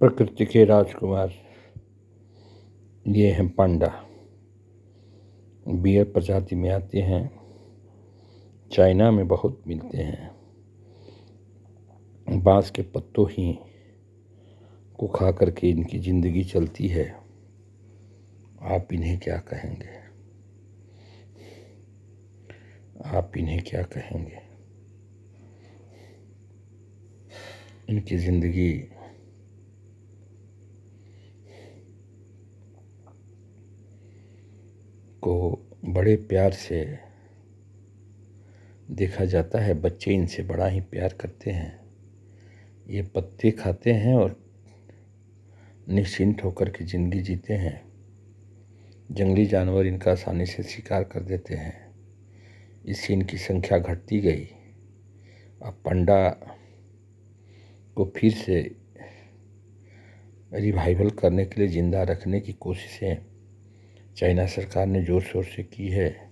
प्रकृति के राजकुमार ये हैं पांडा बियर प्रजाति में आते हैं चाइना में बहुत मिलते हैं बांस के पत्तों ही को खा करके इनकी ज़िंदगी चलती है आप इन्हें क्या कहेंगे आप इन्हें क्या कहेंगे इनकी ज़िंदगी को बड़े प्यार से देखा जाता है बच्चे इनसे बड़ा ही प्यार करते हैं ये पत्ते खाते हैं और निश्चिंत होकर के ज़िंदगी जीते हैं जंगली जानवर इनका आसानी से शिकार कर देते हैं इससे इनकी संख्या घटती गई अब पंडा को फिर से रिवाइवल करने के लिए ज़िंदा रखने की कोशिशें चाइना सरकार ने ज़ोर शोर से की है